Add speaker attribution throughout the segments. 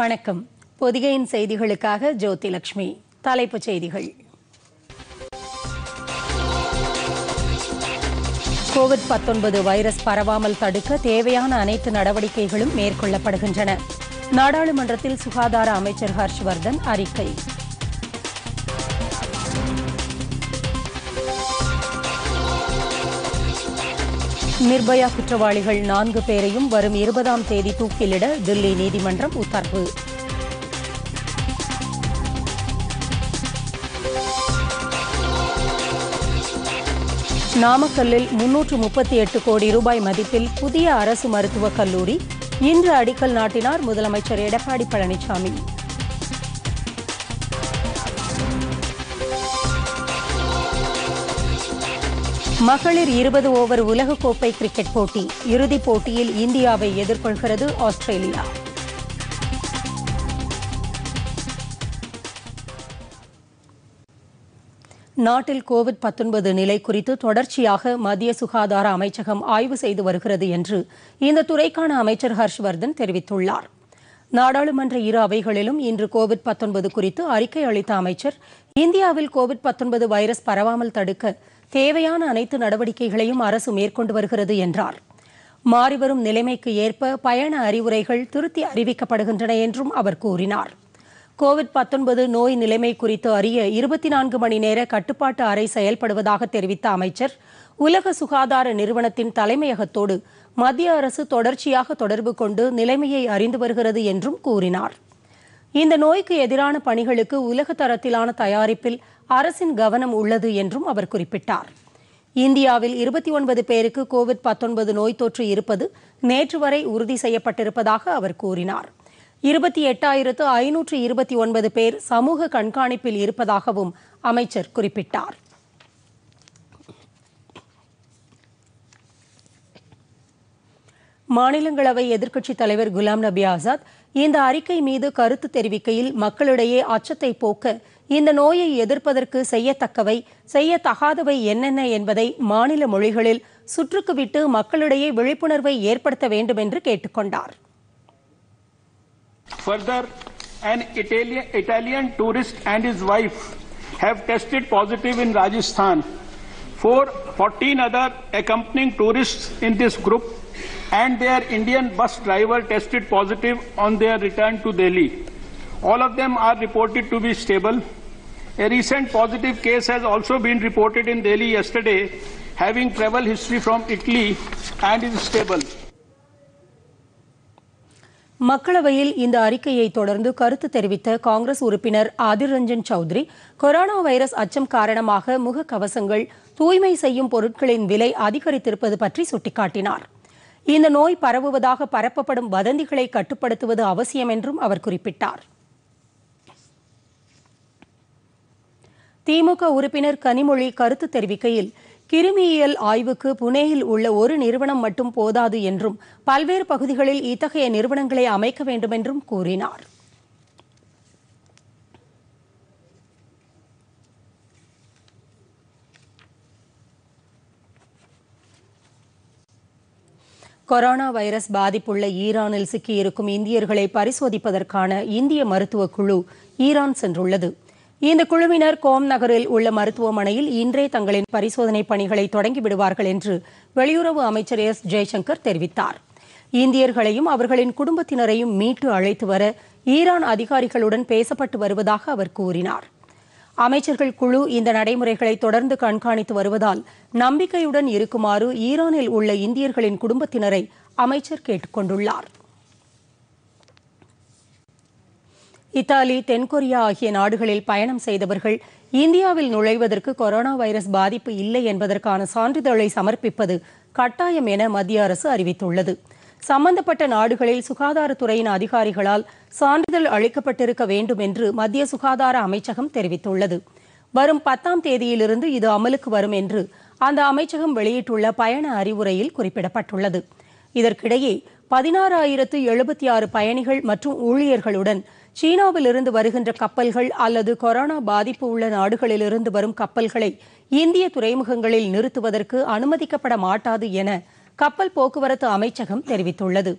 Speaker 1: வணக்கம் பொதிகையின் செய்திகளுக்காக ஜோதி லட்சுமி தலைப்புச் செய்திகள் கோவிட் பத்தொன்பது வைரஸ் பரவாமல் தடுக்க தேவையான அனைத்து நடவடிக்கைகளும் மேற்கொள்ளப்படுகின்றன நாடாளுமன்றத்தில் சுகாதார அமைச்சர் ஹர்ஷ்வர்தன் அறிக்கை நிர்பயா குற்றவாளிகள் நான்கு பேரையும் வரும் இருபதாம் தேதி தூக்கிலிட தில்லி நீதிமன்றம் உத்தரவு நாமக்கல்லில் முன்னூற்று முப்பத்தி எட்டு கோடி ரூபாய் மதிப்பில் புதிய அரசு மருத்துவக் கல்லூரி இன்று அடிக்கல் நாட்டினார் முதலமைச்சர் எடப்பாடி பழனிசாமி மகளிர் இருபது ஓவர் உலகக்கோப்பை கிரிக்கெட் போட்டி இறுதிப் போட்டியில் இந்தியாவை எதிர்கொள்கிறது ஆஸ்திரேலியா நாட்டில் கோவிட் பத்தொன்பது நிலை குறித்து தொடர்ச்சியாக மத்திய சுகாதார அமைச்சகம் ஆய்வு செய்து வருகிறது என்று இந்த துறைக்கான அமைச்சர் ஹர்ஷ்வர்தன் தெரிவித்துள்ளார் நாடாளுமன்ற இரு அவைகளிலும் இன்று கோவிட் பத்தொன்பது குறித்து அறிக்கை அளித்த அமைச்சர் இந்தியாவில் கோவிட் பத்தொன்பது வைரஸ் பரவாமல் தடுக்க தேவையான அனைத்து நடவடிக்கைகளையும் அரசு மேற்கொண்டு வருகிறது என்றார் மாறிவரும் நிலைமைக்கு ஏற்ப பயண அறிவுரைகள் திருத்தி அறிவிக்கப்படுகின்றன என்றும் அவர் கூறினார் கோவிட் பத்தொன்பது நோய் நிலைமை குறித்து அறிய இருபத்தி நான்கு மணி நேர கட்டுப்பாட்டு அறை செயல்படுவதாக தெரிவித்த அமைச்சர் உலக சுகாதார நிறுவனத்தின் தலைமையகத்தோடு மத்திய அரசு தொடர்ச்சியாக தொடர்பு கொண்டு நிலைமையை அறிந்து வருகிறது என்றும் கூறினார் இந்த நோய்க்கு எதிரான பணிகளுக்கு உலக தரத்திலான தயாரிப்பில் அரசின் கவனம் உள்ளது என்றும் அவர் குறிப்பிட்டார் இந்தியாவில் இருபத்தி ஒன்பது பேருக்கு கோவிட் பத்தொன்பது நோய் தொற்று இருப்பது நேற்று வரை உறுதி செய்யப்பட்டிருப்பதாக அவர் கூறினார் இருபத்தி எட்டாயிரத்து ஐநூற்று இருபத்தி ஒன்பது பேர் சமூக கண்காணிப்பில் இருப்பதாகவும் அமைச்சர் குறிப்பிட்டார் மாநிலங்களவை எதிர்க்கட்சித் தலைவர் குலாம் நபி ஆசாத் இந்த அறிக்கை மீது கருத்து தெரிவிக்கையில் மக்களிடையே அச்சத்தை போக்க இந்த நோயை எதிர்ப்பதற்கு செய்யத்தக்கவை செய்யத்தகாதவை என்னென்ன என்பதை மாநில மொழிகளில் சுற்றுக்கு விட்டு மக்களிடையே விழிப்புணர்வை ஏற்படுத்த வேண்டும் என்று கேட்டுக்கொண்டார்
Speaker 2: Further, an Italian, Italian tourist and his wife have tested positive in Rajasthan. Four, 14 other accompanying tourists in this group and their Indian bus driver tested positive on their return to Delhi. All of them are reported to be stable. A recent positive case has also been reported in Delhi yesterday, having travel history from Italy and is stable.
Speaker 1: மக்களவையில் இந்த அறிக்கையை தொடர்ந்து கருத்து தெரிவித்த காங்கிரஸ் உறுப்பினர் Adhir Ranjan Chowdhury corona virus அச்சம் காரணமாக முகக்கவசங்கள் தூய்மை செய்யும் பொருட்களின் விலை அதிகரித்திருப்பது பற்றி சுட்டிக்காட்டினார் இந்த நோய் பரவுவதாக பரப்பப்படும் வதந்திகளை கட்டுப்படுத்துவது அவசியம் என்றும் அவர் குறிப்பிட்டார் திமுக உறுப்பினர் கனிமொழி கருத்து தெரிவிக்கையில் கிருமியியல் ஆய்வுக்கு புனேயில் உள்ள ஒரு நிறுவனம் மட்டும் போதாது என்றும் பல்வேறு பகுதிகளில் இத்தகைய நிறுவனங்களை அமைக்க வேண்டும் என்றும் கூறினார் கொரோனா வைரஸ் பாதிப்புள்ள ஈரானில் சிக்கியிருக்கும் இந்தியர்களை பரிசோதிப்பதற்கான இந்திய மருத்துவக்குழு குழு ஈரான் சென்றுள்ளது இந்த குழுவினர் கோம் நகரில் உள்ள மருத்துவமனையில் இன்றே தங்களின் பரிசோதனை பணிகளை தொடங்கிவிடுவார்கள் என்று வெளியுறவு அமைச்சர் எஸ் ஜெய்சங்கர் தெரிவித்தார் இந்தியர்களையும் அவர்களின் குடும்பத்தினரையும் மீட்டு அழைத்து வர ஈரான் அதிகாரிகளுடன் பேசப்பட்டு வருவதாக அவர் கூறினார் அமைச்சர்கள் குழு இந்த நடைமுறைகளை தொடர்ந்து கண்காணித்து வருவதால் நம்பிக்கையுடன் இருக்குமாறு ஈரானில் உள்ள இந்தியர்களின் குடும்பத்தினரை அமைச்சர் கேட்டுக்கொண்டுள்ளார் இத்தாலி தென்கொரியா ஆகிய நாடுகளில் பயணம் செய்தவர்கள் இந்தியாவில் நுழைவதற்கு கொரோனா வைரஸ் பாதிப்பு இல்லை என்பதற்கான சான்றிதழை சமர்ப்பிப்பது கட்டாயம் என மத்திய அரசு அறிவித்துள்ளது சம்பந்தப்பட்ட நாடுகளில் சுகாதாரத்துறையின் அதிகாரிகளால் சான்றிதழ் அளிக்கப்பட்டிருக்க வேண்டும் என்று மத்திய சுகாதார அமைச்சகம் தெரிவித்துள்ளது வரும் பத்தாம் தேதியிலிருந்து இது அமலுக்கு வரும் என்று அந்த அமைச்சகம் வெளியிட்டுள்ள பயண அறிவுரையில் குறிப்பிடப்பட்டுள்ளது இதற்கிடையே பதினாறாயிரத்து எழுபத்தி ஆறு பயணிகள் மற்றும் ஊழியர்களுடன் சீனாவிலிருந்து வருகின்ற கப்பல்கள் அல்லது கொரோனா பாதிப்பு உள்ள நாடுகளிலிருந்து வரும் கப்பல்களை இந்திய துறைமுகங்களில் நிறுத்துவதற்கு அனுமதிக்கப்பட மாட்டாது என கப்பல் போக்குவரத்து அமைச்சகம் தெரிவித்துள்ளது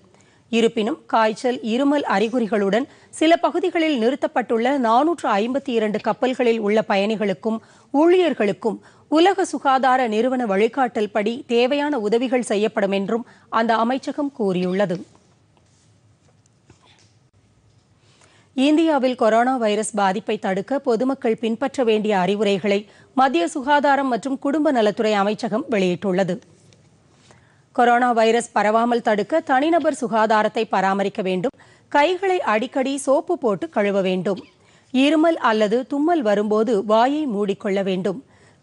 Speaker 1: இருப்பினும் காய்ச்சல் இருமல் அறிகுறிகளுடன் சில பகுதிகளில் நிறுத்தப்பட்டுள்ள நானூற்று ஐம்பத்தி இரண்டு கப்பல்களில் உள்ள பயணிகளுக்கும் ஊழியர்களுக்கும் உலக சுகாதார நிறுவன வழிகாட்டல் படி தேவையான உதவிகள் செய்யப்படும் என்றும் அந்த அமைச்சகம் கூறியுள்ளது இந்தியாவில் கொரோனா வைரஸ் பாதிப்பை தடுக்க பொதுமக்கள் பின்பற்ற வேண்டிய அறிவுரைகளை மத்திய சுகாதாரம் மற்றும் குடும்ப நலத்துறை அமைச்சகம் வெளியிட்டுள்ளது கொரோனா வைரஸ் பரவாமல் தடுக்க தனிநபர் சுகாதாரத்தை பராமரிக்க வேண்டும் கைகளை அடிக்கடி சோப்பு போட்டு கழுவ வேண்டும் இருமல் அல்லது தும்மல் வரும்போது வாயை மூடிக்கொள்ள வேண்டும்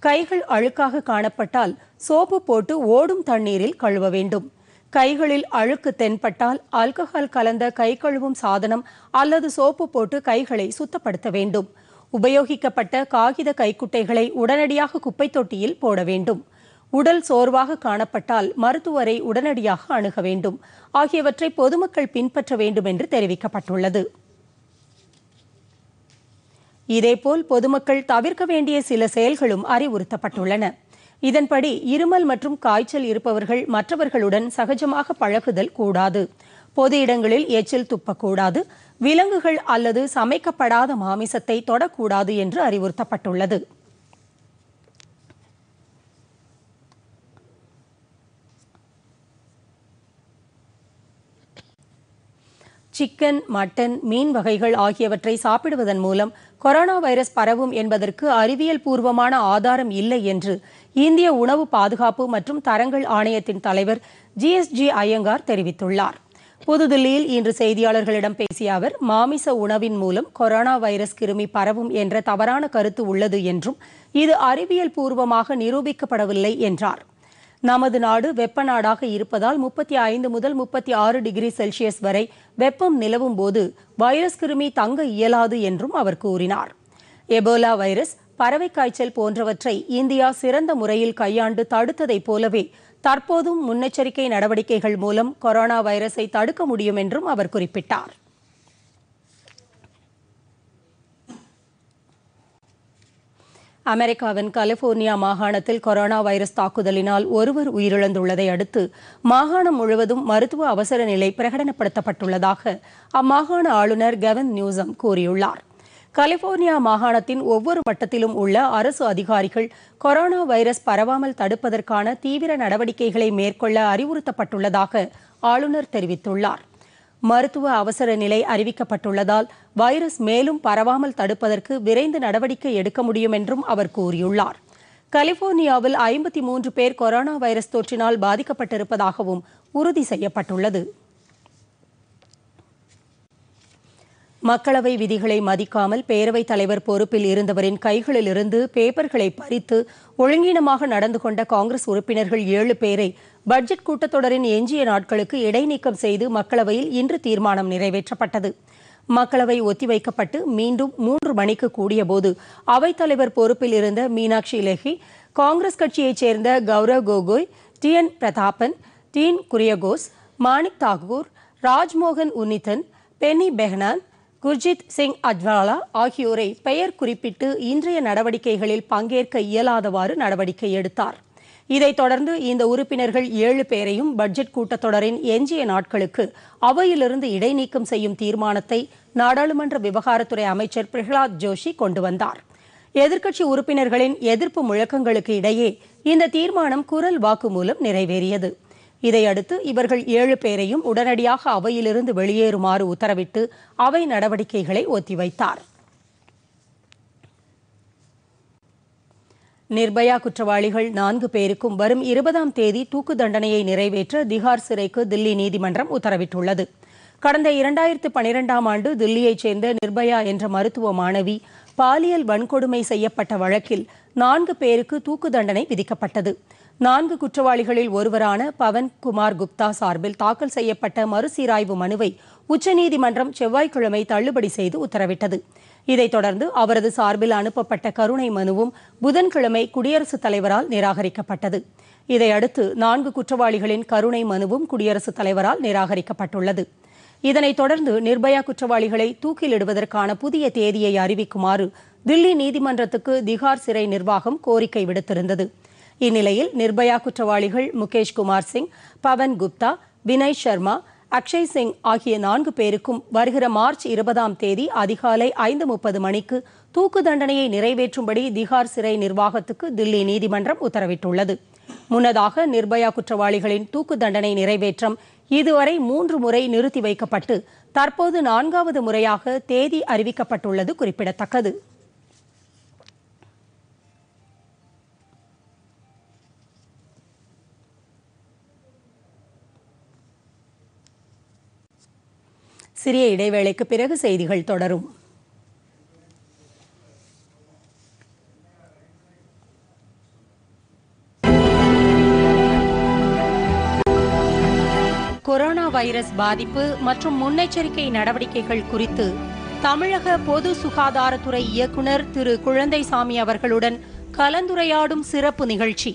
Speaker 1: கைகள் அழுக்காக காணப்பட்டால் சோப்பு போட்டு ஓடும் தண்ணீரில் கழுவ வேண்டும் கைகளில் அழுக்கு தென்பட்டால் ஆல்கஹால் கலந்த கை கழுவும் சாதனம் அல்லது சோப்பு போட்டு கைகளை சுத்தப்படுத்த வேண்டும் உபயோகிக்கப்பட்ட காகித கைக்குட்டைகளை உடனடியாக குப்பை தொட்டியில் போட வேண்டும் உடல் சோர்வாக காணப்பட்டால் மருத்துவரை உடனடியாக அணுக வேண்டும் ஆகியவற்றை பொதுமக்கள் பின்பற்ற வேண்டும் என்று தெரிவிக்கப்பட்டுள்ளது இதேபோல் பொதுமக்கள் தவிர்க்க வேண்டிய சில செயல்களும் அறிவுறுத்தப்பட்டுள்ளன இதன்படி இருமல் மற்றும் காய்ச்சல் இருப்பவர்கள் மற்றவர்களுடன் சகஜமாக பழகுதல் கூடாது பொது இடங்களில் எச்சில் துப்பக்கூடாது விலங்குகள் அல்லது சமைக்கப்படாத மாமிசத்தை தொடக்கூடாது என்று அறிவுறுத்தப்பட்டுள்ளது சிக்கன் மட்டன் மீன் வகைகள் ஆகியவற்றை சாப்பிடுவதன் மூலம் கொரோனா வைரஸ் பரவும் என்பதற்கு அறிவியல் பூர்வமான ஆதாரம் இல்லை என்று இந்திய உணவு பாதுகாப்பு மற்றும் தரங்கள் ஆணையத்தின் தலைவர் ஜி ஐயங்கார் தெரிவித்துள்ளார் புதுதில்லியில் இன்று செய்தியாளர்களிடம் பேசிய அவர் மாமிச உணவின் மூலம் கொரோனா வைரஸ் கிருமி பரவும் என்ற தவறான கருத்து உள்ளது என்றும் இது அறிவியல் பூர்வமாக நிரூபிக்கப்படவில்லை என்றார் நமது நாடு வெப்ப நாடாக இருப்பதால் முப்பத்தி ஐந்து முதல் முப்பத்தி ஆறு டிகிரி செல்சியஸ் வரை வெப்பம் நிலவும் போது வைரஸ் கிருமி தங்க இயலாது என்றும் அவர் கூறினார் எபோலா வைரஸ் பறவை காய்ச்சல் போன்றவற்றை இந்தியா சிறந்த முறையில் கையாண்டு தடுத்ததைப் போலவே தற்போதும் முன்னெச்சரிக்கை நடவடிக்கைகள் மூலம் கொரோனா வைரஸை தடுக்க முடியும் என்றும் அவர் குறிப்பிட்டார் அமெரிக்காவின் கலிபோர்னியா மாகாணத்தில் கொரோனா வைரஸ் தாக்குதலினால் ஒருவர் உயிரிழந்துள்ளதை அடுத்து மாகாணம் முழுவதும் மருத்துவ அவசர நிலை பிரகடனப்படுத்தப்பட்டுள்ளதாக அம்மாகாண ஆளுநர் கெவன் நியூசம் கூறியுள்ளார் கலிபோர்னியா மாகாணத்தின் ஒவ்வொரு மட்டத்திலும் உள்ள அரசு அதிகாரிகள் கொரோனா வைரஸ் பரவாமல் தடுப்பதற்கான தீவிர நடவடிக்கைகளை மேற்கொள்ள அறிவுறுத்தப்பட்டுள்ளதாக ஆளுநர் தெரிவித்துள்ளார் மருத்துவ அவசர நிலை அறிவிக்கப்பட்டுள்ளதால் வைரஸ் மேலும் பரவாமல் தடுப்பதற்கு விரைந்து நடவடிக்கை எடுக்க முடியும் என்றும் அவர் கூறியுள்ளார் கலிபோர்னியாவில் ஐம்பத்தி மூன்று பேர் கொரோனா வைரஸ் தொற்றினால் பாதிக்கப்பட்டிருப்பதாகவும் உறுதி செய்யப்பட்டுள்ளது மக்களவை விதிகளை மதிக்காமல் பேரவைத் தலைவர் பொறுப்பில் இருந்தவரின் கைகளிலிருந்து பேப்பர்களை பறித்து ஒழுங்கீனமாக நடந்து கொண்ட காங்கிரஸ் உறுப்பினர்கள் ஏழு பேரை பட்ஜெட் கூட்டத்தொடரின் எஞ்சிய நாட்களுக்கு இடைநீக்கம் செய்து மக்களவையில் இன்று தீர்மானம் நிறைவேற்றப்பட்டது மக்களவை ஒத்திவைக்கப்பட்டு மீண்டும் மூன்று மணிக்கு கூடியபோது அவைத்தலைவர் பொறுப்பில் இருந்த மீனாட்சி லெஹி காங்கிரஸ் கட்சியைச் சேர்ந்த Gaurav Gogoi T N Prathapan Dean Kuriakose Manik Tagore Rajmohan Unnithan Benny Behanan Gurjeet Singh Aujla ஆகியோரை பெயர் குறிப்பிட்டு இன்றைய நடவடிக்கைகளில் பங்கேற்க இயலாதவாறு நடவடிக்கை எடுத்தார் இதைத் தொடர்ந்து இந்த உறுப்பினர்கள் ஏழு பேரையும் பட்ஜெட் கூட்டத்தொடரின் எஞ்சிய நாட்களுக்கு அவையிலிருந்து இடைநீக்கம் செய்யும் தீர்மானத்தை நாடாளுமன்ற விவகாரத்துறை அமைச்சர் பிரகலாத் ஜோஷி கொண்டு வந்தார் எதிர்க்கட்சி உறுப்பினர்களின் எதிர்ப்பு முழக்கங்களுக்கு இடையே இந்த தீர்மானம் குரல் வாக்கு மூலம் நிறைவேறியது இதையடுத்து இவர்கள் ஏழு பேரையும் உடனடியாக அவையிலிருந்து வெளியேறுமாறு உத்தரவிட்டு அவை நடவடிக்கைகளை ஒத்திவைத்தார் நிர்பயா குற்றவாளிகள் நான்கு பேருக்கும் வரும் இருபதாம் தேதி தூக்கு தண்டனையை நிறைவேற்ற திகார் சிறைக்கு தில்லி நீதிமன்றம் உத்தரவிட்டுள்ளது கடந்த இரண்டாயிரத்து பனிரெண்டாம் ஆண்டு தில்லியைச் சேர்ந்த நிர்பயா என்ற மருத்துவ மாணவி பாலியல் வன்கொடுமை செய்யப்பட்ட வழக்கில் நான்கு பேருக்கு தூக்கு தண்டனை விதிக்கப்பட்டது நான்கு குற்றவாளிகளில் ஒருவரான பவன் குமார் குப்தா சார்பில் தாக்கல் செய்யப்பட்ட மறுசீராய்வு மனுவை உச்சநீதிமன்றம் செவ்வாய்க்கிழமை தள்ளுபடி செய்து உத்தரவிட்டது இதைத் தொடர்ந்து அவரது சார்பில் அனுப்பப்பட்ட கருணை மனுவும் புதன்கிழமை குடியரசுத் தலைவரால் நிராகரிக்கப்பட்டது இதையடுத்து நான்கு குற்றவாளிகளின் கருணை மனுவும் குடியரசுத் தலைவரால் நிராகரிக்கப்பட்டுள்ளது இதனைத் தொடர்ந்து நிர்பயா குற்றவாளிகளை தூக்கிலிடுவதற்கான புதிய தேதியை அறிவிக்குமாறு தில்லி நீதிமன்றத்துக்கு திகார் சிறை நிர்வாகம் கோரிக்கை விடுத்திருந்தது இந்நிலையில் நிர்பயா குற்றவாளிகள் முகேஷ் குமார் சிங் பவன் குப்தா வினய் சர்மா அக்ஷய் சிங் ஆகிய நான்கு பேருக்கும் வருகிற மார்ச் இருபதாம் தேதி அதிகாலை ஐந்து முப்பது மணிக்கு தூக்கு தண்டனையை நிறைவேற்றும்படி திகார் சிறை நிர்வாகத்துக்கு தில்லி நீதிமன்றம் உத்தரவிட்டுள்ளது முன்னதாக நிர்பயா குற்றவாளிகளின் தூக்கு தண்டனை நிறைவேற்றம் இதுவரை மூன்று முறை நிறுத்தி வைக்கப்பட்டு தற்போது நான்காவது முறையாக தேதி அறிவிக்கப்பட்டுள்ளது குறிப்பிடத்தக்கது சிறிய இடைவேளைக்கு பிறகு செய்திகள் தொடரும் கொரோனா வைரஸ் பாதிப்பு மற்றும் முன்னெச்சரிக்கை நடவடிக்கைகள் குறித்து தமிழக பொது சுகாதாரத்துறை இயக்குநர் திரு குழந்தைசாமி அவர்களுடன் கலந்துரையாடும் சிறப்பு நிகழ்ச்சி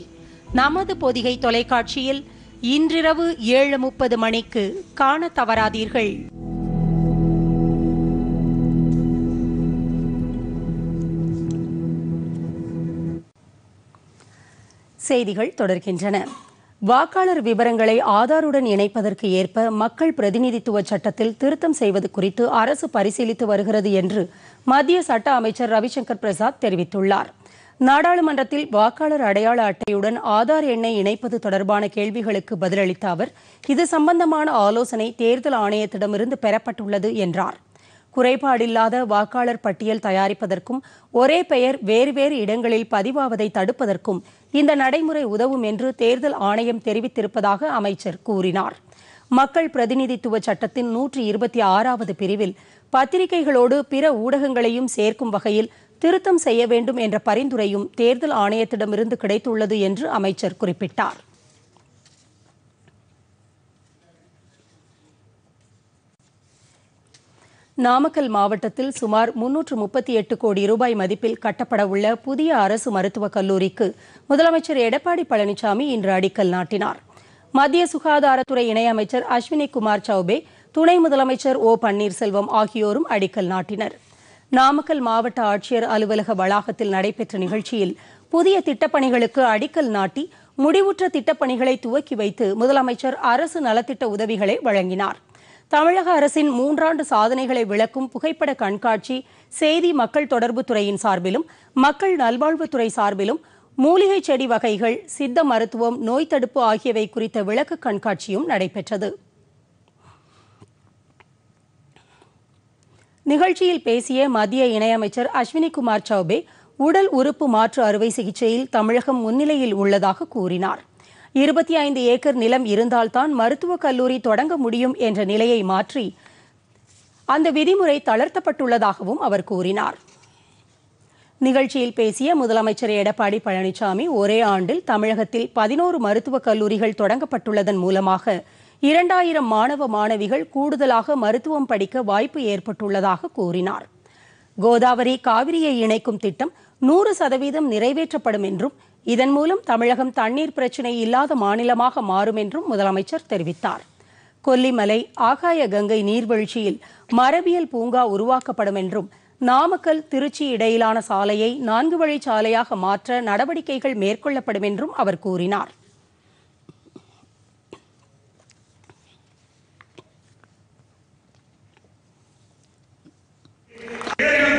Speaker 1: நமது பொதிகை தொலைக்காட்சியில் இன்றிரவு ஏழு முப்பது மணிக்கு காண தவறாதீர்கள் செய்திகள் தொடர்கின்றன வாக்காளர் விவரங்களை ஆதாருடன் இணைப்பதற்கு ஏற்ப மக்கள் பிரதிநிதித்துவ சட்டத்தில் திருத்தம் செய்வது குறித்து அரசு பரிசீலித்து வருகிறது என்று மத்திய சட்ட அமைச்சர் ரவிசங்கர் பிரசாத் தெரிவித்துள்ளார் நாடாளுமன்றத்தில் வாக்காளர் அடையாள அட்டையுடன் ஆதார் எண்ணை இணைப்பது தொடர்பான கேள்விகளுக்கு பதிலளித்த அவர் இது சம்பந்தமான ஆலோசனை தேர்தல் ஆணையத்திடமிருந்து பெறப்பட்டுள்ளது என்றார் குறைபாடில்லாத வாக்காளர் பட்டியல் தயாரிப்பதற்கும் ஒரே பெயர் வேறு வேறு இடங்களில் பதிவாவதை தடுப்பதற்கும் இந்த நடைமுறை உதவும் என்று தேர்தல் ஆணையம் தெரிவித்திருப்பதாக அமைச்சர் கூறினார் மக்கள் பிரதிநிதித்துவ சட்டத்தின் நூற்றி இருபத்தி ஆறாவது பிரிவில் பத்திரிகைகளோடு பிற ஊடகங்களையும் சேர்க்கும் வகையில் திருத்தம் செய்ய வேண்டும் என்ற பரிந்துரையும் தேர்தல் ஆணையத்திடமிருந்து கிடைத்துள்ளது என்று அமைச்சர் குறிப்பிட்டார் நாமக்கல் மாவட்டத்தில் சுமார் முன்னூற்று முப்பத்தி எட்டு கோடி ரூபாய் மதிப்பில் கட்டப்படவுள்ள புதிய அரசு மருத்துவக் கல்லூரிக்கு முதலமைச்சர் எடப்பாடி பழனிசாமி இன்று அடிக்கல் நாட்டினார் மத்திய சுகாதாரத்துறை இணையமைச்சர் அஸ்வினி குமார் சௌபே துணை முதலமைச்சர் ஓ பன்னீர்செல்வம் ஆகியோரும் அடிக்கல் நாட்டினர் நாமக்கல் மாவட்ட ஆட்சியர் அலுவலக வளாகத்தில் நடைபெற்ற நிகழ்ச்சியில் புதிய திட்டப்பணிகளுக்கு அடிக்கல் நாட்டி முடிவுற்ற திட்டப்பணிகளை துவக்கி வைத்து முதலமைச்சர் அரசு நலத்திட்ட உதவிகளை வழங்கினாா் தமிழக அரசின் மூன்றாண்டு சாதனைகளை விளக்கும் புகைப்பட கண்காட்சி செய்தி மக்கள் தொடர்பு துறையின் சார்பிலும் மக்கள் நல்வாழ்வுத்துறை சார்பிலும் மூலிகை செடி வகைகள் சித்த மருத்துவம் நோய் தடுப்பு ஆகியவை குறித்த விளக்கு கண்காட்சியும் நடைபெற்றது நிகழ்ச்சியில் பேசிய மத்திய இணையமைச்சர் அஸ்வினி குமார் சௌபே உடல் உறுப்பு மாற்று அறுவை சிகிச்சையில் தமிழகம் முன்னிலையில் உள்ளதாக கூறினார் இருபத்தி ஐந்து ஏக்கர் நிலம் இருந்தால்தான் மருத்துவக் கல்லூரி தொடங்க முடியும் என்ற நிலையை மாற்றி அந்த விதிமுறை தளர்த்தப்பட்டுள்ளதாகவும் அவர் கூறினார் நிகழ்ச்சியில் பேசிய முதலமைச்சர் எடப்பாடி பழனிசாமி ஒரே ஆண்டில் தமிழகத்தில் பதினோரு மருத்துவக் கல்லூரிகள் தொடங்கப்பட்டுள்ளதன் மூலமாக இரண்டாயிரம் மாணவ மாணவிகள் கூடுதலாக மருத்துவம் படிக்க வாய்ப்பு ஏற்பட்டுள்ளதாக கூறினார் கோதாவரி காவிரியை இணைக்கும் திட்டம் நூறு சதவீதம் நிறைவேற்றப்படும் என்றும் இதன் மூலம் தமிழகம் தண்ணீர் பிரச்சினை இல்லாத மாநிலமாக மாறும் என்றும் முதலமைச்சர் தெரிவித்தார் கொல்லிமலை ஆகாய கங்கை நீர்வீழ்ச்சியில் மரபியல் பூங்கா உருவாக்கப்படும் என்றும் நாமக்கல் திருச்சி இடையிலான சாலையை நான்கு வழி சாலையாக மாற்ற நடவடிக்கைகள் மேற்கொள்ளப்படும் என்றும் அவர் கூறினார் Yeah.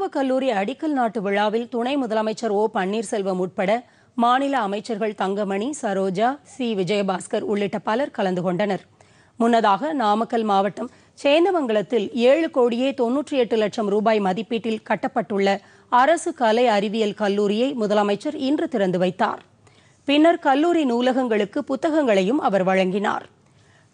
Speaker 1: மருத்துவக் கல்லூரி அடிக்கல் நாட்டு விழாவில் துணை முதலமைச்சர் ஓ பன்னீர்செல்வம் உட்பட மாநில அமைச்சர்கள் தங்கமணி சரோஜா சி விஜயபாஸ்கர் உள்ளிட்ட பலர் கலந்து கொண்டனர் முன்னதாக நாமக்கல் மாவட்டம் சேந்தமங்கலத்தில் ஏழு கோடியே தொன்னூற்றி எட்டு லட்சம் ரூபாய் மதிப்பீட்டில் கட்டப்பட்டுள்ள அரசு கலை அறிவியல் கல்லூரியை முதலமைச்சர் இன்று திறந்து வைத்தார் பின்னர் கல்லூரி நூலகங்களுக்கு புத்தகங்களையும் அவர் வழங்கினார்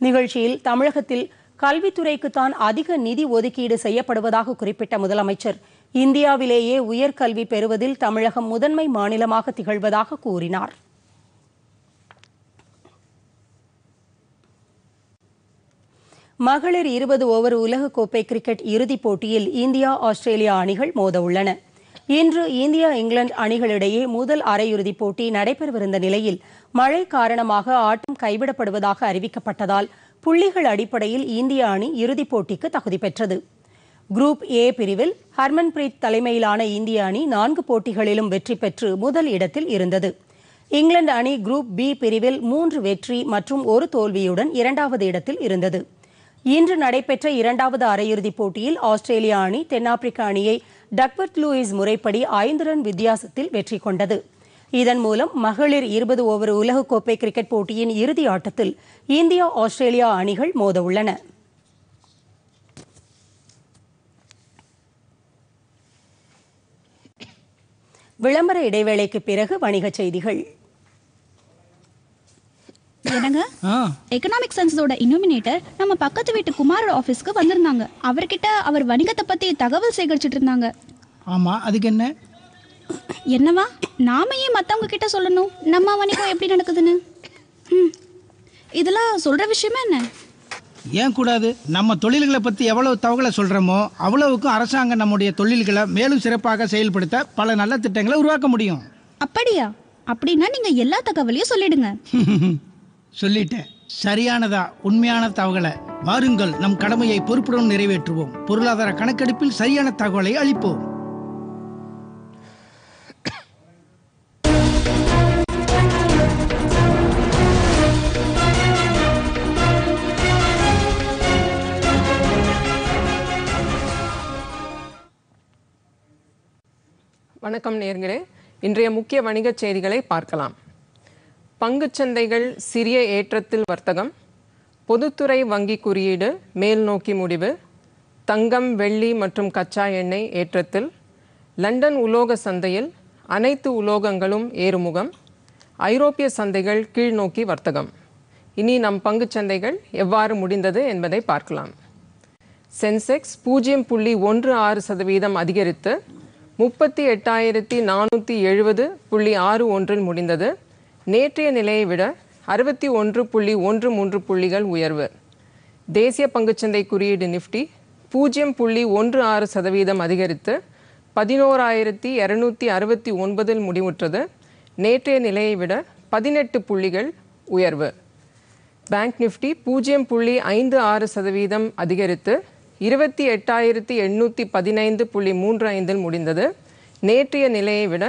Speaker 1: நிகழ்ச்சியில் தமிழகத்தில் கல்வித்துறைக்குத்தான் அதிக நிதி ஒதுக்கீடு செய்யப்படுவதாக குறிப்பிட்ட முதலமைச்சர் இந்தியாவிலேயே உயர்கல்வி பெறுவதில் தமிழகம் முதன்மை மாநிலமாக திகழ்வதாக கூறினார் மகளிர் இருபது ஓவர் உலகக்கோப்பை கிரிக்கெட் இறுதிப் போட்டியில் இந்தியா ஆஸ்திரேலியா அணிகள் மோதவுள்ளன இன்று இந்தியா இங்கிலாந்து அணிகளிடையே முதல் அரையிறுதிப் போட்டி நடைபெறவிருந்த நிலையில் மழை காரணமாக ஆட்டம் கைவிடப்படுவதாக அறிவிக்கப்பட்டதால் புள்ளிகள் அடிப்படையில் இந்திய அணி இறுதிப் போட்டிக்கு தகுதி பெற்றது குரூப் ஏ பிரிவில் ஹர்மன்பிரீத் தலைமையிலான இந்திய அணி நான்கு போட்டிகளிலும் வெற்றி பெற்று முதல் இடத்தில் இருந்தது இங்கிலாந்து அணி குரூப் பி பிரிவில் மூன்று வெற்றி மற்றும் ஒரு தோல்வியுடன் இரண்டாவது இடத்தில் இருந்தது இன்று நடைபெற்ற இரண்டாவது அரையிறுதிப் போட்டியில் ஆஸ்திரேலியா அணி தென்னாப்பிரிக்க அணியை டக்வர்ட் லூயிஸ் முறைப்படி ஐந்து ரன் வித்தியாசத்தில் வெற்றி கொண்டது இதன் மூலம் மகளிர் இருபது ஓவர் உலகக்கோப்பை கிரிக்கெட் போட்டியின் இறுதி ஆட்டத்தில் இந்தியா ஆஸ்திரேலியா அணிகள் மோதவுள்ளன விளம்பர இடைவேளைக்கு பிறகு வணிகச் செய்திகள் என்னங்க எக்கனாமிக் சயின்ஸோட இனுமினேட்டர் நம்ம பக்கத்து வீட்டு குமாரோட ஆஃபீஸ்க்கு வந்திருந்தாங்க அவர்கிட்ட அவர் வணிகத்தை பத்தி தகவல் சேகரிச்சிட்டு இருந்தாங்க ஆமா அதுக்கு என்ன என்னவா நாம ஏன் மத்தவங்க கிட்ட சொல்லணும் நம்ம வணிகம் எப்படி நடக்குதுன்னு ம், இதெல்லாம் சொல்ற விஷயமா என்ன ஏன் கூடாது நம்ம தொழில்களை பற்றி எவ்வளவு தகவலை சொல்கிறோமோ அவ்வளவுக்கும் அரசாங்கம் நம்முடைய தொழில்களை மேலும் சிறப்பாக செயல்படுத்த பல நல்ல திட்டங்களை உருவாக்க முடியும் அப்படியா அப்படின்னா நீங்கள் எல்லா தகவலையும் சொல்லிடுங்க சொல்லிட்டேன் சரியானதா உண்மையான தகவலை வாருங்கள் நம் கடமையை பொறுப்புடன் நிறைவேற்றுவோம் பொருளாதார கணக்கெடுப்பில் சரியான தகவலை
Speaker 2: அளிப்போம் வணக்கம் நேர்களே இன்றைய முக்கிய வணிகச் செய்திகளை பார்க்கலாம் பங்குச்சந்தைகள் சிறிய ஏற்றத்தில் வர்த்தகம் பொதுத்துறை வங்கி குறியீடு மேல் நோக்கி முடிவு தங்கம் வெள்ளி மற்றும் கச்சா எண்ணெய் ஏற்றத்தில் லண்டன் உலோக சந்தையில் அனைத்து உலோகங்களும் ஏறுமுகம் ஐரோப்பிய சந்தைகள் கீழ்நோக்கி வர்த்தகம் இனி நம் சந்தைகள் எவ்வாறு முடிந்தது என்பதை பார்க்கலாம் சென்செக்ஸ் பூஜ்ஜியம் புள்ளி ஒன்று ஆறு சதவீதம் அதிகரித்து முப்பத்தி எட்டாயிரத்தி நானூற்றி எழுபது புள்ளி ஆறு ஒன்றில் முடிந்தது நேற்றைய நிலையை விட அறுபத்தி ஒன்று புள்ளி ஒன்று மூன்று புள்ளிகள் உயர்வு தேசிய பங்குச்சந்தை குறியீடு நிஃப்டி பூஜ்ஜியம் புள்ளி ஒன்று ஆறு சதவீதம் அதிகரித்து பதினோராயிரத்தி இரநூத்தி அறுபத்தி ஒன்பதில் முடிவுற்றது நேற்றைய நிலையை விட பதினெட்டு புள்ளிகள் உயர்வு பேங்க் நிஃப்டி பூஜ்ஜியம் புள்ளி ஐந்து ஆறு சதவீதம் அதிகரித்து இருபத்தி எட்டாயிரத்தி எண்ணூற்றி பதினைந்து புள்ளி மூன்று ஐந்தில் முடிந்தது நேற்றைய நிலையை விட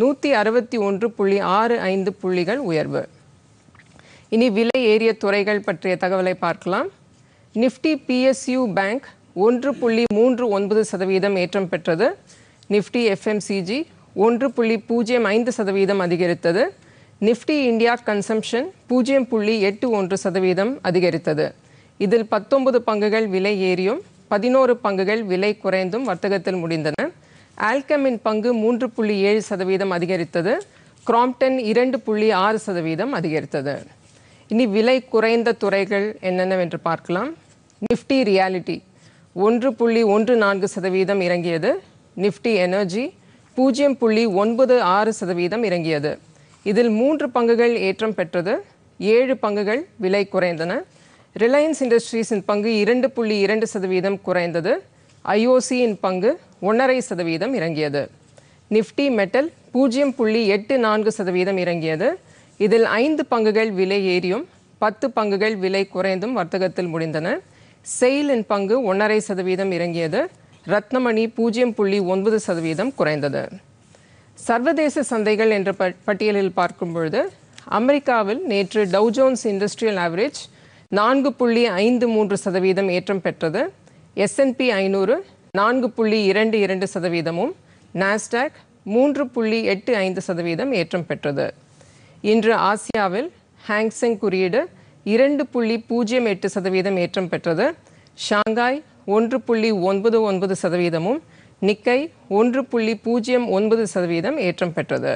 Speaker 2: நூற்றி அறுபத்தி ஒன்று புள்ளி ஆறு ஐந்து புள்ளிகள் உயர்வு இனி விலை ஏறிய துறைகள் பற்றிய தகவலை பார்க்கலாம் நிஃப்டி பிஎஸ்யூ பேங்க் ஒன்று புள்ளி மூன்று ஒன்பது சதவீதம் ஏற்றம் பெற்றது நிஃப்டி எஃப்எம்சிஜி ஒன்று புள்ளி பூஜ்ஜியம் ஐந்து சதவீதம் அதிகரித்தது நிஃப்டி இந்தியா கன்சம்ஷன் பூஜ்ஜியம் புள்ளி எட்டு ஒன்று சதவீதம் அதிகரித்தது இதில் பத்தொன்பது பங்குகள் விலை ஏறியும் பதினோரு பங்குகள் விலை குறைந்தும் வர்த்தகத்தில் முடிந்தன ஆல்கமின் பங்கு மூன்று புள்ளி ஏழு சதவீதம் அதிகரித்தது கிராம்டன் இரண்டு புள்ளி ஆறு சதவீதம் அதிகரித்தது இனி விலை குறைந்த துறைகள் என்னென்னவென்று பார்க்கலாம் நிஃப்டி ரியாலிட்டி ஒன்று புள்ளி ஒன்று நான்கு சதவீதம் இறங்கியது நிஃப்டி எனர்ஜி பூஜ்ஜியம் புள்ளி ஒன்பது ஆறு சதவீதம் இறங்கியது இதில் மூன்று பங்குகள் ஏற்றம் பெற்றது ஏழு பங்குகள் விலை குறைந்தன ரிலையன்ஸ் இண்டஸ்ட்ரீஸின் பங்கு இரண்டு புள்ளி இரண்டு சதவீதம் குறைந்தது ஐஓசியின் பங்கு ஒன்றரை சதவீதம் இறங்கியது நிஃப்டி மெட்டல் பூஜ்ஜியம் புள்ளி எட்டு நான்கு சதவீதம் இறங்கியது இதில் ஐந்து பங்குகள் விலை ஏறியும் பத்து பங்குகள் விலை குறைந்தும் வர்த்தகத்தில் முடிந்தன செயலின் பங்கு ஒன்றரை சதவீதம் இறங்கியது ரத்னமணி பூஜ்ஜியம் புள்ளி ஒன்பது சதவீதம் குறைந்தது சர்வதேச சந்தைகள் என்ற பட்டியலில் பார்க்கும் பொழுது அமெரிக்காவில் நேற்று டவுஜோன்ஸ் இண்டஸ்ட்ரியல் ஆவரேஜ் நான்கு புள்ளி ஐந்து மூன்று சதவீதம் ஏற்றம் பெற்றது எஸ்என்பி ஐநூறு நான்கு புள்ளி இரண்டு இரண்டு சதவீதமும் நாஸ்டாக் மூன்று புள்ளி எட்டு ஐந்து சதவீதம் ஏற்றம் பெற்றது இன்று ஆசியாவில் ஹாங்செங் குறியீடு இரண்டு புள்ளி பூஜ்ஜியம் எட்டு சதவீதம் ஏற்றம் பெற்றது ஷாங்காய் ஒன்று புள்ளி ஒன்பது ஒன்பது சதவீதமும் நிக்கை ஒன்று புள்ளி பூஜ்ஜியம் ஒன்பது சதவீதம் ஏற்றம் பெற்றது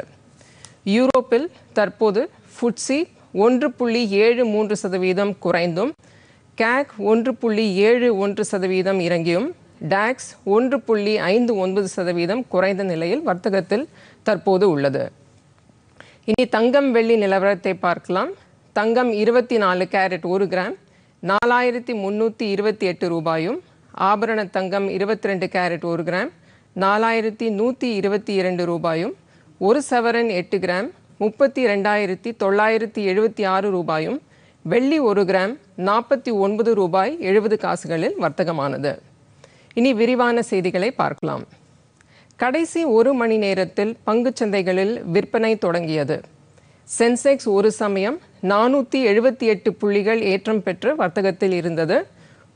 Speaker 2: யூரோப்பில் தற்போது ஃபுட்ஸி ஒன்று புள்ளி ஏழு மூன்று சதவீதம் குறைந்தும் கேக் ஒன்று புள்ளி ஏழு ஒன்று சதவீதம் இறங்கியும் டாக்ஸ் ஒன்று புள்ளி ஐந்து ஒன்பது சதவீதம் குறைந்த நிலையில் வர்த்தகத்தில் தற்போது உள்ளது இனி தங்கம் வெள்ளி நிலவரத்தை பார்க்கலாம் தங்கம் இருபத்தி நாலு கேரட் ஒரு கிராம் நாலாயிரத்தி முந்நூற்றி இருபத்தி எட்டு ரூபாயும் ஆபரண தங்கம் இருபத்தி ரெண்டு கேரட் ஒரு கிராம் நாலாயிரத்தி நூற்றி இருபத்தி இரண்டு ரூபாயும் ஒரு சவரன் எட்டு கிராம் முப்பத்தி ரெண்டாயிரத்தி தொள்ளாயிரத்தி எழுபத்தி ஆறு ரூபாயும் வெள்ளி ஒரு கிராம் நாற்பத்தி ஒன்பது ரூபாய் எழுபது காசுகளில் வர்த்தகமானது இனி விரிவான செய்திகளை பார்க்கலாம் கடைசி ஒரு மணி நேரத்தில் சந்தைகளில் விற்பனை தொடங்கியது சென்செக்ஸ் ஒரு சமயம் நானூற்றி எழுபத்தி எட்டு புள்ளிகள் ஏற்றம் பெற்று வர்த்தகத்தில் இருந்தது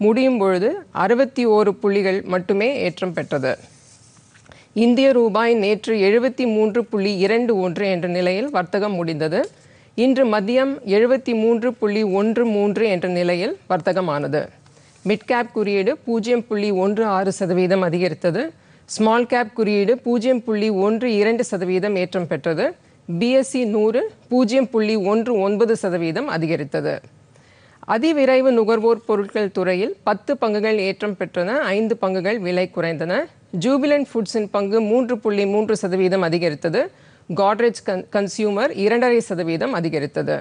Speaker 2: முடியும் பொழுது அறுபத்தி ஓரு புள்ளிகள் மட்டுமே ஏற்றம் பெற்றது இந்திய ரூபாய் நேற்று எழுபத்தி மூன்று புள்ளி இரண்டு ஒன்று என்ற நிலையில் வர்த்தகம் முடிந்தது இன்று மதியம் எழுபத்தி மூன்று புள்ளி ஒன்று மூன்று என்ற நிலையில் வர்த்தகமானது மிட்கேப் குறியீடு பூஜ்ஜியம் புள்ளி ஒன்று ஆறு சதவீதம் அதிகரித்தது ஸ்மால் கேப் குறியீடு பூஜ்ஜியம் புள்ளி ஒன்று இரண்டு சதவீதம் ஏற்றம் பெற்றது பிஎஸ்சி நூறு பூஜ்ஜியம் புள்ளி ஒன்று ஒன்பது சதவீதம் அதிகரித்தது அதிவிரைவு நுகர்வோர் பொருட்கள் துறையில் பத்து பங்குகள் ஏற்றம் பெற்றன ஐந்து பங்குகள் விலை குறைந்தன ஜூபிலண்ட் ஃபுட்ஸின் பங்கு மூன்று புள்ளி மூன்று சதவீதம் அதிகரித்தது காட்ரேஜ் கன் கன்சியூமர் இரண்டரை சதவீதம் அதிகரித்தது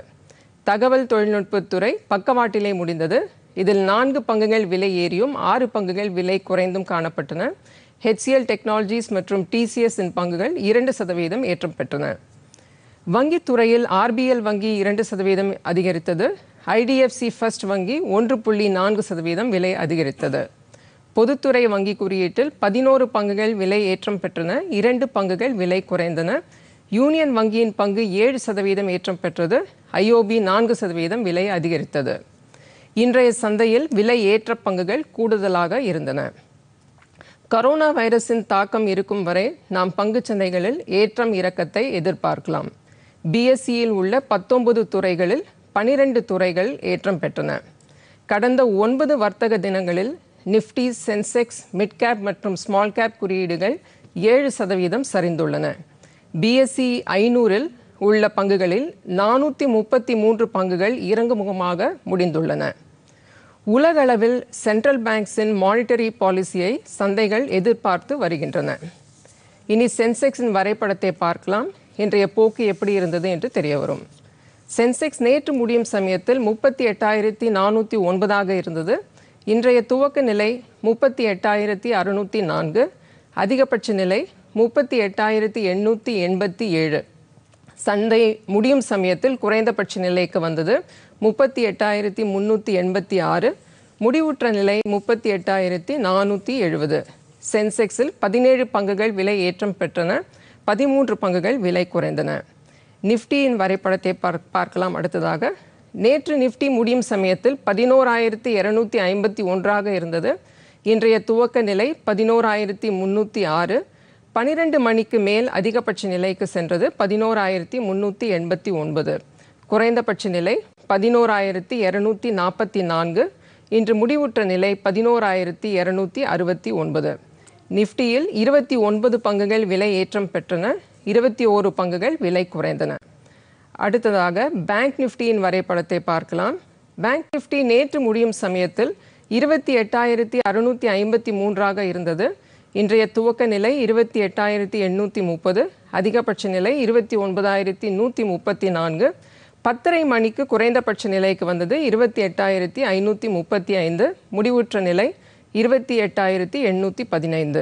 Speaker 2: தகவல் தொழில்நுட்பத்துறை பக்கவாட்டிலே முடிந்தது இதில் நான்கு பங்குகள் விலை ஏறியும் ஆறு பங்குகள் விலை குறைந்தும் காணப்பட்டன ஹெச்சிஎல் டெக்னாலஜிஸ் மற்றும் டிசிஎஸ்இன் பங்குகள் இரண்டு சதவீதம் ஏற்றம் பெற்றன வங்கித்துறையில் ஆர்பிஎல் வங்கி இரண்டு சதவீதம் அதிகரித்தது ஐடிஎஃப்சி ஃபர்ஸ்ட் வங்கி ஒன்று புள்ளி நான்கு சதவீதம் விலை அதிகரித்தது பொதுத்துறை வங்கி குறியீட்டில் பதினோரு பங்குகள் விலை ஏற்றம் பெற்றன இரண்டு பங்குகள் விலை குறைந்தன யூனியன் வங்கியின் பங்கு ஏழு சதவீதம் ஏற்றம் பெற்றது ஐஓபி நான்கு சதவீதம் விலை அதிகரித்தது இன்றைய சந்தையில் விலை ஏற்ற பங்குகள் கூடுதலாக இருந்தன கரோனா வைரஸின் தாக்கம் இருக்கும் வரை நாம் பங்கு சந்தைகளில் ஏற்றம் இறக்கத்தை எதிர்பார்க்கலாம் பிஎஸ்சியில் உள்ள பத்தொன்பது துறைகளில் பனிரெண்டு துறைகள் ஏற்றம் பெற்றன கடந்த ஒன்பது வர்த்தக தினங்களில் நிஃப்டி சென்செக்ஸ் மிட்கேப் மற்றும் ஸ்மால் கேப் குறியீடுகள் ஏழு சதவீதம் சரிந்துள்ளன பிஎஸ்சி ஐநூறில் உள்ள பங்குகளில் நானூற்றி முப்பத்தி மூன்று பங்குகள் இறங்குமுகமாக முடிந்துள்ளன உலகளவில் சென்ட்ரல் பேங்க்ஸின் மானிட்டரி பாலிசியை சந்தைகள் எதிர்பார்த்து வருகின்றன இனி சென்செக்ஸின் வரைபடத்தை பார்க்கலாம் இன்றைய போக்கு எப்படி இருந்தது என்று தெரிய வரும் சென்செக்ஸ் நேற்று முடியும் சமயத்தில் முப்பத்தி எட்டாயிரத்தி நானூற்றி ஒன்பதாக இருந்தது இன்றைய துவக்க நிலை முப்பத்தி எட்டாயிரத்தி அறுநூற்றி நான்கு அதிகபட்ச நிலை முப்பத்தி எட்டாயிரத்தி எண்ணூற்றி எண்பத்தி ஏழு சண்டை முடியும் சமயத்தில் குறைந்தபட்ச நிலைக்கு வந்தது முப்பத்தி எட்டாயிரத்தி முந்நூற்றி எண்பத்தி ஆறு முடிவுற்ற நிலை முப்பத்தி எட்டாயிரத்தி நானூற்றி எழுபது சென்செக்ஸில் பதினேழு பங்குகள் விலை ஏற்றம் பெற்றன பதிமூன்று பங்குகள் விலை குறைந்தன நிஃப்டியின் வரைபடத்தை பார்க்கலாம் அடுத்ததாக நேற்று நிஃப்டி முடியும் சமயத்தில் பதினோராயிரத்தி இருநூத்தி ஐம்பத்தி ஒன்றாக இருந்தது இன்றைய துவக்க நிலை பதினோராயிரத்தி முன்னூற்றி ஆறு பனிரெண்டு மணிக்கு மேல் அதிகபட்ச நிலைக்கு சென்றது பதினோராயிரத்தி முன்னூற்றி எண்பத்தி ஒன்பது குறைந்தபட்ச நிலை பதினோராயிரத்தி இரநூத்தி நாற்பத்தி நான்கு இன்று முடிவுற்ற நிலை பதினோராயிரத்தி இரநூத்தி அறுபத்தி ஒன்பது நிஃப்டியில் இருபத்தி ஒன்பது பங்குகள் விலை ஏற்றம் பெற்றன இருபத்தி ஓரு பங்குகள் விலை குறைந்தன அடுத்ததாக பேங்க் நிஃப்டியின் வரைபடத்தை பார்க்கலாம் பேங்க் நிஃப்டி நேற்று முடியும் சமயத்தில் இருபத்தி எட்டாயிரத்தி அறுநூற்றி ஐம்பத்தி மூன்றாக இருந்தது இன்றைய துவக்க நிலை இருபத்தி எட்டாயிரத்தி எண்ணூற்றி முப்பது அதிகபட்ச நிலை இருபத்தி ஒன்பதாயிரத்தி நூற்றி முப்பத்தி நான்கு பத்தரை மணிக்கு குறைந்தபட்ச நிலைக்கு வந்தது இருபத்தி எட்டாயிரத்தி ஐநூற்றி முப்பத்தி ஐந்து முடிவுற்ற நிலை இருபத்தி எட்டாயிரத்தி எண்ணூற்றி பதினைந்து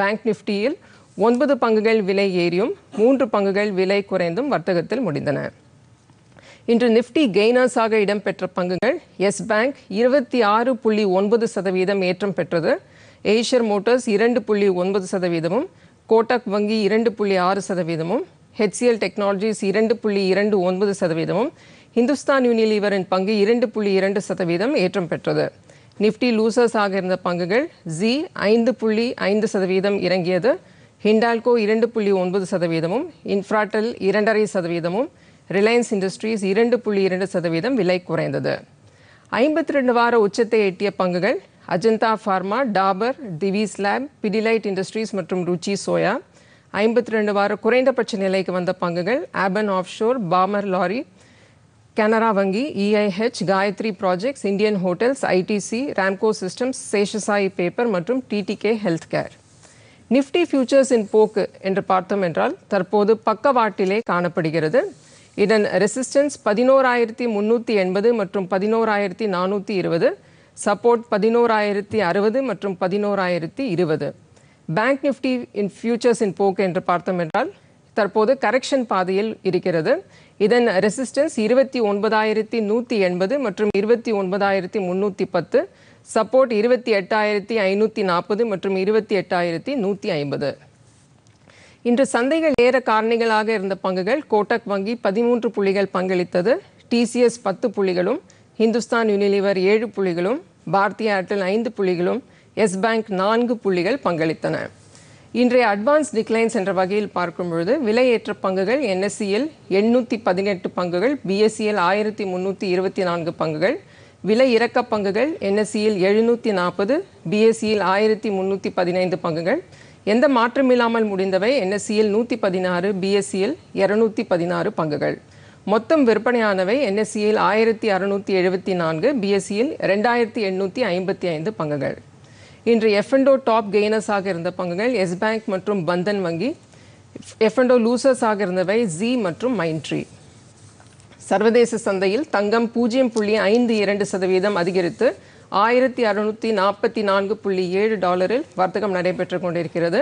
Speaker 2: பேங்க் நிஃப்டியில் ஒன்பது பங்குகள் விலை ஏறியும் மூன்று பங்குகள் விலை குறைந்தும் வர்த்தகத்தில் முடிந்தன இன்று நிஃப்டி கெய்னர்ஸாக இடம்பெற்ற பங்குகள் எஸ் பேங்க் இருபத்தி ஆறு புள்ளி ஒன்பது சதவீதம் ஏற்றம் பெற்றது ஏஷியர் மோட்டார்ஸ் இரண்டு புள்ளி ஒன்பது சதவீதமும் கோட்டக் வங்கி இரண்டு புள்ளி ஆறு சதவீதமும் ஹெச்சிஎல் டெக்னாலஜிஸ் இரண்டு புள்ளி இரண்டு ஒன்பது சதவீதமும் இந்துஸ்தான் யூனிலீவரின் பங்கு இரண்டு புள்ளி இரண்டு சதவீதம் ஏற்றம் பெற்றது லூசர்ஸ் லூசர்ஸாக இருந்த பங்குகள் ஜி ஐந்து புள்ளி ஐந்து சதவீதம் இறங்கியது ஹிண்டால்கோ இரண்டு புள்ளி ஒன்பது சதவீதமும் இன்ஃப்ராட்டல் இரண்டரை சதவீதமும் ரிலையன்ஸ் இண்டஸ்ட்ரீஸ் இரண்டு புள்ளி இரண்டு சதவீதம் விலை குறைந்தது ஐம்பத்தி ரெண்டு வார உச்சத்தை எட்டிய பங்குகள் Ajanta pharma Dabur Divi's lab Pidilite industries மற்றும் ருச்சி சோயா ஐம்பத்தி ரெண்டு வார குறைந்தபட்ச நிலைக்கு வந்த பங்குகள் Aban offshore Balmer Lawrie Canara வங்கி EIH Gayatri projects Indian hotels ITC Ramco systems Seshasayee paper மற்றும் டிடிகே ஹெல்த் கேர் நிஃப்டி ஃபியூச்சர்ஸின் போக்கு என்று பார்த்தோம் என்றால் தற்போது பக்கவாட்டிலே காணப்படுகிறது இதன் ரெசிஸ்டன்ஸ் பதினோராயிரத்தி முன்னூத்தி எண்பது மற்றும் பதினோராயிரத்தி நானூற்றி இருபது சப்போர்ட் பதினோராயிரத்தி அறுபது மற்றும் பதினோராயிரத்தி இருபது பேங்க் நிஃப்டி இன் ஃபியூச்சர்ஸ் இன் போக்கு என்று பார்த்தோம் என்றால் தற்போது கரெக்ஷன் பாதையில் இருக்கிறது இதன் ரெசிஸ்டன்ஸ் இருபத்தி ஒன்பதாயிரத்தி நூற்றி எண்பது மற்றும் இருபத்தி ஒன்பதாயிரத்தி முன்னூற்றி பத்து சப்போர்ட் இருபத்தி எட்டாயிரத்தி ஐநூற்றி நாற்பது மற்றும் இருபத்தி எட்டாயிரத்தி நூற்றி ஐம்பது இன்று சந்தைகள் ஏற காரணிகளாக இருந்த பங்குகள் கோட்டக் வங்கி பதிமூன்று புள்ளிகள் பங்களித்தது டிசிஎஸ் பத்து புள்ளிகளும் ஹிந்துஸ்தான் யூனிலிவர் ஏழு புள்ளிகளும் பாரதிய ஏர்டெல் ஐந்து புள்ளிகளும் எஸ் பேங்க் நான்கு புள்ளிகள் பங்களித்தன இன்றைய அட்வான்ஸ் டிக்ளைன்ஸ் என்ற வகையில் பார்க்கும் பொழுது விலையேற்ற பங்குகள் என்எஸ்சிஎல் e எண்ணூற்றி பதினெட்டு பங்குகள் பிஎஸ்சிஎல் e ஆயிரத்தி முந்நூற்றி இருபத்தி நான்கு பங்குகள் விலை இறக்க பங்குகள் என்எஸ்சியில் e எழுநூற்றி நாற்பது பிஎஸ்சியில் e ஆயிரத்தி முந்நூற்றி பதினைந்து பங்குகள் எந்த மாற்றமில்லாமல் முடிந்தவை என்எஸ்சியில் e நூற்றி பதினாறு பிஎஸ்சியில் இரநூத்தி பதினாறு பங்குகள் மொத்தம் விற்பனையானவை என்எஸ்சியில் ஆயிரத்தி அறுநூற்றி எழுபத்தி நான்கு பிஎஸ்சியில் ரெண்டாயிரத்தி எண்ணூற்றி ஐம்பத்தி ஐந்து பங்குகள் இன்று எஃப்என்டோ டாப் ஆக இருந்த பங்குகள் எஸ் பேங்க் மற்றும் பந்தன் வங்கி எஃப்என்டோ ஆக இருந்தவை ஜி மற்றும் மைன்ட்ரி சர்வதேச சந்தையில் தங்கம் பூஜ்ஜியம் புள்ளி ஐந்து இரண்டு சதவீதம் அதிகரித்து ஆயிரத்தி அறுநூற்றி நாற்பத்தி நான்கு புள்ளி ஏழு டாலரில் வர்த்தகம் நடைபெற்று கொண்டிருக்கிறது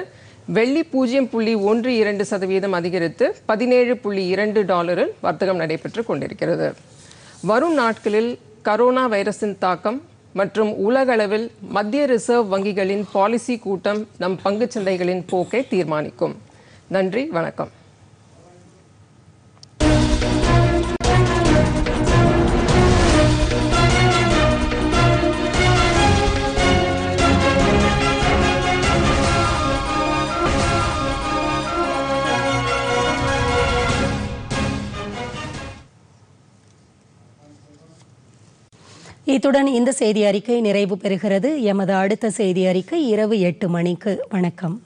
Speaker 2: வெள்ளி பூஜ்ஜியம் புள்ளி ஒன்று இரண்டு சதவீதம் அதிகரித்து பதினேழு புள்ளி இரண்டு டாலரில் வர்த்தகம் நடைபெற்று கொண்டிருக்கிறது வரும் நாட்களில் கரோனா வைரஸின் தாக்கம் மற்றும் உலகளவில் மத்திய ரிசர்வ் வங்கிகளின் பாலிசி கூட்டம் நம் சந்தைகளின் போக்கை தீர்மானிக்கும் நன்றி வணக்கம்
Speaker 1: இத்துடன் இந்த செய்தி அறிக்கை நிறைவு பெறுகிறது எமது அடுத்த செய்தி அறிக்கை இரவு எட்டு மணிக்கு வணக்கம்